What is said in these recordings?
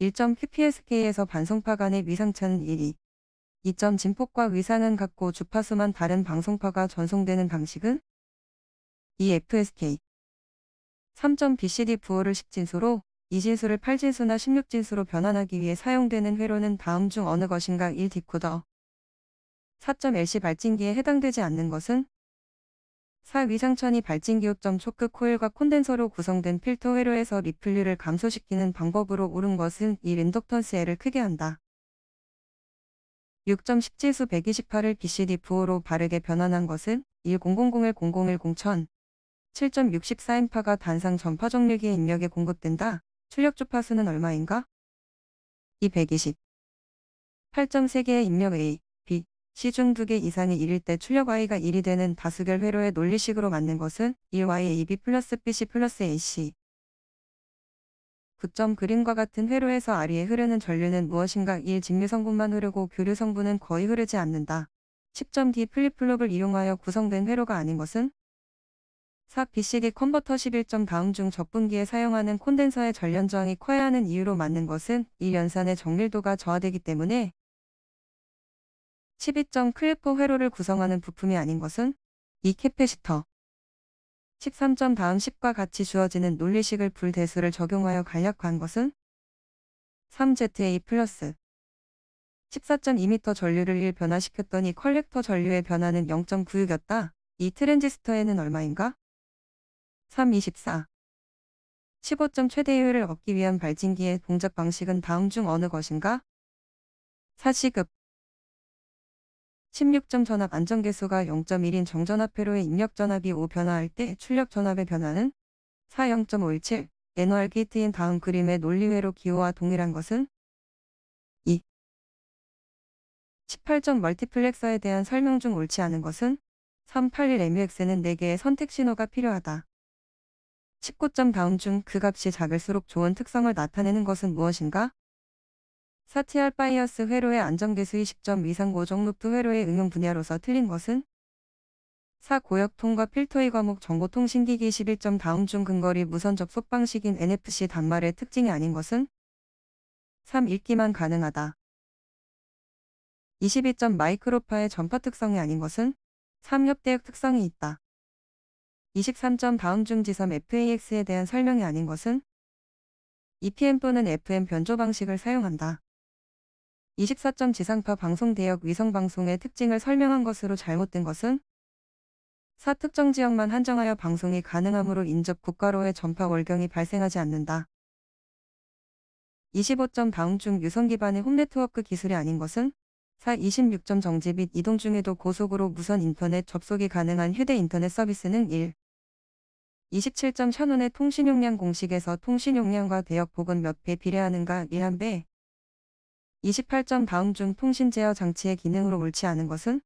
1점 p s k 에서 반송파 간의 위상차는 1위. 2점 진폭과 위상은 같고 주파수만 다른 방송파가 전송되는 방식은 e FSK. 3점 BCD 부호를 10진수로 2진수를 8진수나 16진수로 변환하기 위해 사용되는 회로는 다음 중 어느 것인가 1 디코더. 4.LC 발진기에 해당되지 않는 것은 사 위상천이 발진기호점 초크 코일과 콘덴서로 구성된 필터 회로에서 리플류를 감소시키는 방법으로 옳은 것은 이 랜덕턴스 L을 크게 한다. 6 1 7수 128을 BCD9로 바르게 변환한 것은 1000을 0 0 1 0 0 0 7.64인파가 단상 전파 정류기의 입력에 공급된다. 출력 주파수는 얼마인가? 220 8.3개의 입력 A 시중 2개 이상이 1일 때 출력 y가 1이 되는 다수결 회로의 논리식으로 맞는 것은 1y의 2b 플러스 bc 플러스 ac 9점 그림과 같은 회로에서 아래에 흐르는 전류는 무엇인가 1 직류 성분만 흐르고 교류 성분은 거의 흐르지 않는다. 10점 D 플립플롭을 이용하여 구성된 회로가 아닌 것은 4. BCD 컨버터 11점 다음 중접분기에 사용하는 콘덴서의 전련 저항이 커야 하는 이유로 맞는 것은 1 연산의 정밀도가 저하되기 때문에 12.클리퍼 회로를 구성하는 부품이 아닌 것은 이캐페시터 13점 다음 10과 같이 주어지는 논리식을 불대수를 적용하여 간략한 화 것은 3ZA 플러스 14.2m 전류를 1 변화시켰더니 컬렉터 전류의 변화는 0.96이었다. 이 트랜지스터에는 얼마인가? 324 15점 최대율을 효 얻기 위한 발진기의 동작 방식은 다음 중 어느 것인가? 4시급 16점 전압 안정계수가 0.1인 정전압 회로의 입력 전압이 5 변화할 때 출력 전압의 변화는 4 0.57 NOR 게이트인 다음 그림의 논리 회로 기호와 동일한 것은 2. 18점 멀티플렉서에 대한 설명 중 옳지 않은 것은 381MUX는 4개의 선택 신호가 필요하다. 19점 다음 중 그 값이 작을수록 좋은 특성을 나타내는 것은 무엇인가? 사티알 바이어스 회로의 안정계수의 식점 위상고정 루프 회로의 응용 분야로서 틀린 것은 4. 고역통과 필터의 과목 정보통신기기 11점 다음 중 근거리 무선 접속 방식인 NFC 단말의 특징이 아닌 것은 3. 읽기만 가능하다. 22점 마이크로파의 전파 특성이 아닌 것은 3. 협대역 특성이 있다. 23점 다음 중 지섬 FAX에 대한 설명이 아닌 것은 EPM 또는 FM 변조 방식을 사용한다. 24점 지상파 방송대역 위성방송의 특징을 설명한 것으로 잘못된 것은 4. 특정 지역만 한정하여 방송이 가능하므로 인접 국가로의 전파 월경이 발생하지 않는다. 25점 다음 중 유선 기반의 홈네트워크 기술이 아닌 것은 4. 26점 정지 및 이동 중에도 고속으로 무선 인터넷 접속이 가능한 휴대 인터넷 서비스는 1. 27점 샤논의 통신용량 공식에서 통신용량과 대역 폭은 몇 배 비례하는가 1한 배 28점 다음 중 통신 제어 장치의 기능으로 옳지 않은 것은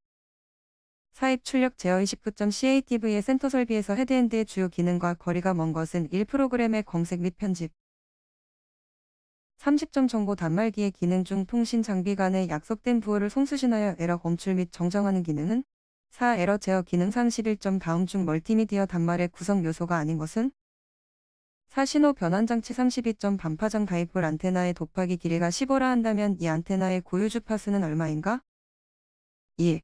사입 출력 제어 29.CATV의 센터 설비에서 헤드엔드의 주요 기능과 거리가 먼 것은 1 프로그램의 검색 및 편집 30점 정보 단말기의 기능 중 통신 장비 간의 약속된 부호를 손수신하여 에러 검출 및 정정하는 기능은 4. 에러 제어 기능 31점 다음 중 멀티미디어 단말의 구성 요소가 아닌 것은 사신호 변환장치 32점 반파장 가입불 안테나의 도파기 길이가 15라 한다면 이 안테나의 고유 주파수는 얼마인가? 1.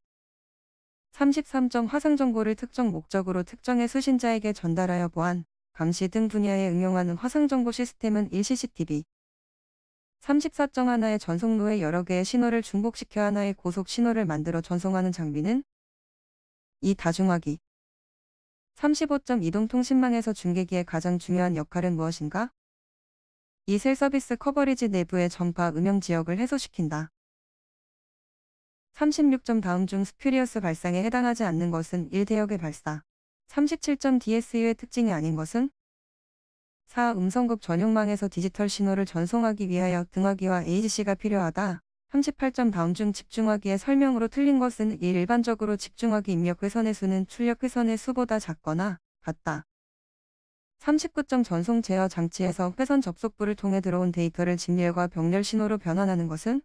33점 화상 정보를 특정 목적으로 특정의 수신자에게 전달하여 보안, 감시 등 분야에 응용하는 화상 정보 시스템은 1CCTV. 34점 하나의 전송로에 여러 개의 신호를 중복시켜 하나의 고속 신호를 만들어 전송하는 장비는 이 다중화기. 35점 이동통신망에서 중계기의 가장 중요한 역할은 무엇인가? 이 셀 서비스 커버리지 내부의 전파 음영 지역을 해소시킨다. 36점 다음 중 스퓨리어스 발상에 해당하지 않는 것은 1대역의 발사. 37점 DSU의 특징이 아닌 것은 4. 음성국 전용망에서 디지털 신호를 전송하기 위하여 등화기와 AGC가 필요하다. 38점 다음 중 집중하기의 설명으로 틀린 것은 이 일반적으로 집중하기 입력 회선의 수는 출력 회선의 수보다 작거나 같다. 39점 전송 제어 장치에서 회선 접속부를 통해 들어온 데이터를 진열과 병렬 신호로 변환하는 것은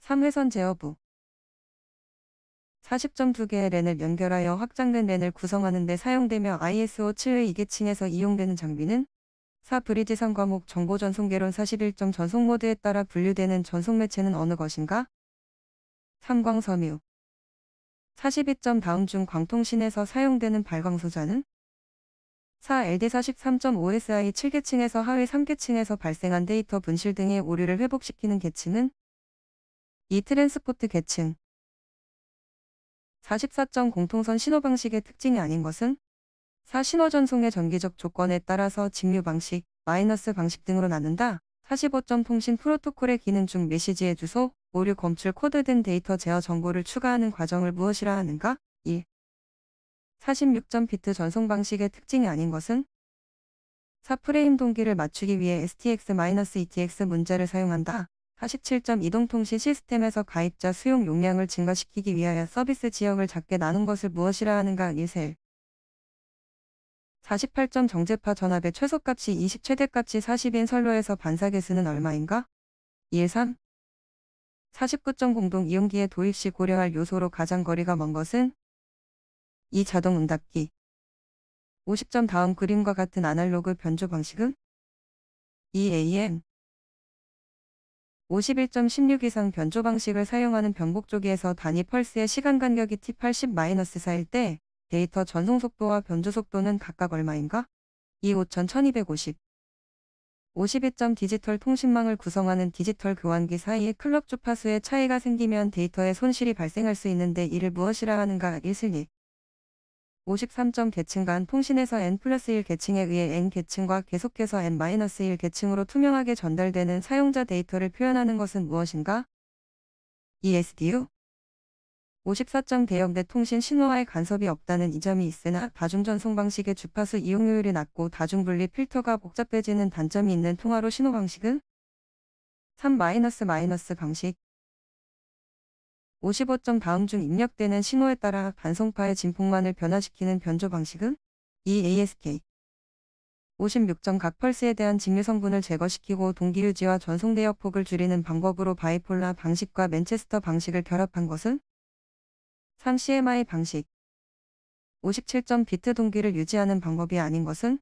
3회선 제어부 40점 2개의 랜을 연결하여 확장된 랜을 구성하는 데 사용되며 ISO 7의 이계층에서 이용되는 장비는 4. 브리지선 과목 정보 전송개론 41점 전송 모드에 따라 분류되는 전송 매체는 어느 것인가? 3. 광섬유 42점 다음 중 광통신에서 사용되는 발광소자는? 4. LD43.5SI 7계층에서 하위 3계층에서 발생한 데이터 분실 등의 오류를 회복시키는 계층은? 2. 트랜스포트 계층 44점 공통선 신호 방식의 특징이 아닌 것은? 사신호 전송의 전기적 조건에 따라서 직류 방식, 마이너스 방식 등으로 나눈다. 45점 통신 프로토콜의 기능 중 메시지의 주소, 오류 검출 코드 등 데이터 제어 정보를 추가하는 과정을 무엇이라 하는가? 2. 46점 비트 전송 방식의 특징이 아닌 것은 4프레임 동기를 맞추기 위해 STX-ETX 문자를 사용한다. 47점 이동통신 시스템에서 가입자 수용 용량을 증가시키기 위하여 서비스 지역을 작게 나눈 것을 무엇이라 하는가? 2. 셀 48점 정제파 전압의 최소값이 20 최대값이 40인 선로에서 반사 개수는 얼마인가? 예산 49점 공동 이용기에 도입 시 고려할 요소로 가장 거리가 먼 것은 이 자동 응답기 50점 다음 그림과 같은 아날로그 변조 방식은 2AM 51.16 이상 변조 방식을 사용하는 변곡 조기에서 단위 펄스의 시간 간격이 T80-4일 때 데이터 전송 속도와 변조 속도는 각각 얼마인가? 25250. 1 52점 디지털 통신망을 구성하는 디지털 교환기 사이에 클럭 주파수의 차이가 생기면 데이터에 손실이 발생할 수 있는데 이를 무엇이라 하는가 1슬립. 53점 계층 간 통신에서 n 플러스 1 계층에 의해 n 계층과 계속해서 n 마이너스 1 계층으로 투명하게 전달되는 사용자 데이터를 표현하는 것은 무엇인가? ESDU 5 4점대역내 통신 신호와의 간섭이 없다는 이점이 있으나 다중 전송 방식의 주파수 이용률이 낮고 다중 분리 필터가 복잡해지는 단점이 있는 통화로 신호 방식은 3-- 방식 55점 다음 중 입력되는 신호에 따라 반송파의 진폭만을 변화시키는 변조 방식은 e a s k 56점 각 펄스에 대한 직류 성분을 제거시키고 동기 유지와 전송 대역폭을 줄이는 방법으로 바이폴라 방식과 맨체스터 방식을 결합한 것은 3. CMI 방식 57점 비트 동기를 유지하는 방법이 아닌 것은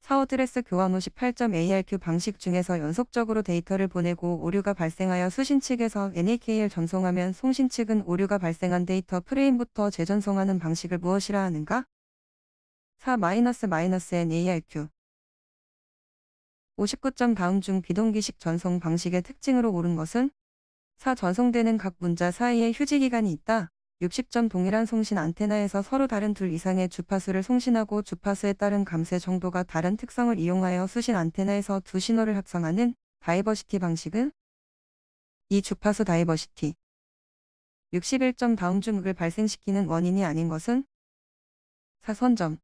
4. 워드레스 교환 58.ARQ 방식 중에서 연속적으로 데이터를 보내고 오류가 발생하여 수신 측에서 NAKL 전송하면 송신 측은 오류가 발생한 데이터 프레임부터 재전송하는 방식을 무엇이라 하는가? 4-NARQ 59점 다음 중 비동기식 전송 방식의 특징으로 옳은 것은 4. 전송되는 각 문자 사이에 휴지 기간이 있다. 60전 동일한 송신 안테나에서 서로 다른 둘 이상의 주파수를 송신하고 주파수에 따른 감쇄 정도가 다른 특성을 이용하여 수신 안테나에서 두 신호를 합성하는 다이버시티 방식은 이 주파수 다이버시티 61점 다음 중을 발생시키는 원인이 아닌 것은 사선점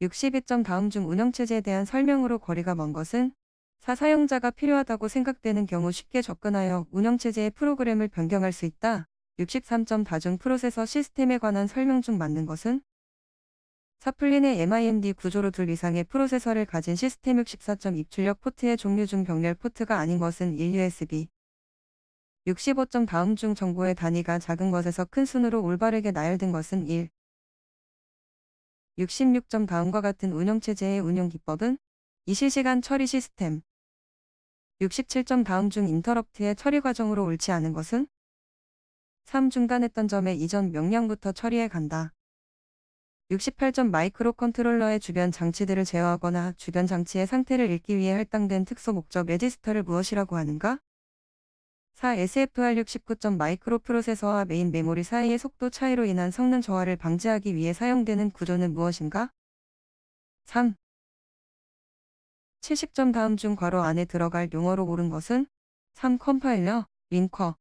62점 다음 중 운영체제에 대한 설명으로 거리가 먼 것은 사사용자가 필요하다고 생각되는 경우 쉽게 접근하여 운영체제의 프로그램을 변경할 수 있다. 6 3 4중 프로세서 시스템에 관한 설명 중 맞는 것은 사플린의 MIMD 구조로 둘 이상의 프로세서를 가진 시스템 64점 입출력 포트의 종류 중 병렬 포트가 아닌 것은 1USB 65점 다음 중 정보의 단위가 작은 것에서 큰 순으로 올바르게 나열된 것은 1 66점 다음과 같은 운영체제의 운영 기법은 이 실시간 처리 시스템 67점 다음 중 인터럽트의 처리 과정으로 옳지 않은 것은 3. 중단했던 점의 이전 명령부터 처리해 간다. 68점 마이크로 컨트롤러의 주변 장치들을 제어하거나 주변 장치의 상태를 읽기 위해 할당된 특수 목적 레지스터를 무엇이라고 하는가? 4. SFR 69점 마이크로 프로세서와 메인 메모리 사이의 속도 차이로 인한 성능 저하를 방지하기 위해 사용되는 구조는 무엇인가? 3. 70점 다음 중 괄호 안에 들어갈 용어로 고른 것은 3. 컴파일러, 윙커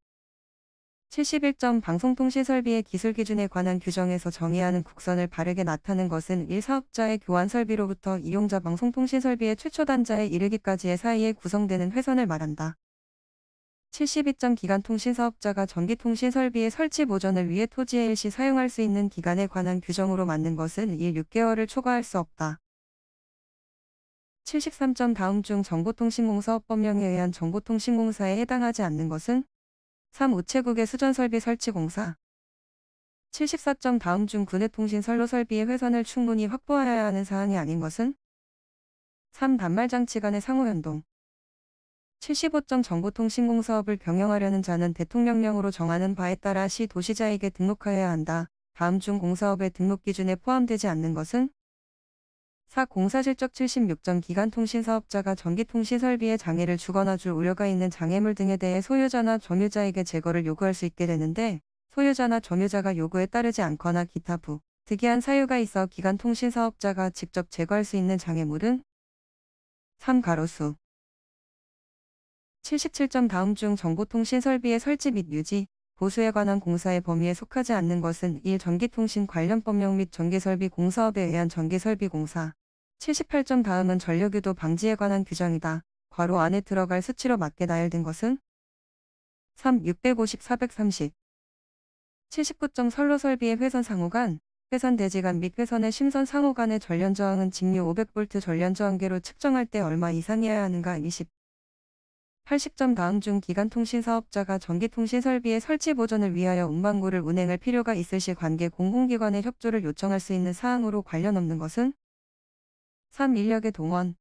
71점 방송통신설비의 기술기준에 관한 규정에서 정의하는 국선을 바르게 나타낸 것은 1사업자의 교환설비로부터 이용자 방송통신설비의 최초단자에 이르기까지의 사이에 구성되는 회선을 말한다. 72점 기간통신사업자가 전기통신설비의 설치 보전을 위해 토지에 일시 사용할 수 있는 기간에 관한 규정으로 맞는 것은 1 6개월을 초과할 수 없다. 73점 다음 중 정보통신공사업법령에 의한 정보통신공사에 해당하지 않는 것은 3. 우체국의 수전설비 설치 공사 74점 다음 중 군해통신 선로 설비의 회선을 충분히 확보하여야 하는 사항이 아닌 것은 3. 단말장치 간의 상호연동 75점 정보통신공사업을 병행하려는 자는 대통령령으로 정하는 바에 따라 시 도시자에게 등록하여야 한다. 다음 중 공사업의 등록 기준에 포함되지 않는 것은 사 공사실적 76전 기간통신사업자가 전기통신 설비에 장애를 주거나 줄 우려가 있는 장애물 등에 대해 소유자나 점유자에게 제거를 요구할 수 있게 되는데 소유자나 점유자가 요구에 따르지 않거나 기타 부 특이한 사유가 있어 기간통신사업자가 직접 제거할 수 있는 장애물은 3. 가로수 77점 다음 중 정보통신 설비의 설치 및 유지, 보수에 관한 공사의 범위에 속하지 않는 것은 1. 전기통신 관련 법령 및 전기설비 공사업에 의한 전기설비 공사 78점 다음은 전력유도 방지에 관한 규정이다. 괄호 안에 들어갈 수치로 맞게 나열된 것은 3. 650, 430 79점 선로 설비의 회선 상호간, 회선 대지간 및 회선의 심선 상호간의 전련 저항은 직류 500V 전련 저항계로 측정할 때 얼마 이상이어야 하는가 20. 80점 다음 중 기간 통신 사업자가 전기 통신 설비의 설치 보전을 위하여 운반구를 운행할 필요가 있을 시 관계 공공기관의 협조를 요청할 수 있는 사항으로 관련 없는 것은 산 인력의 동원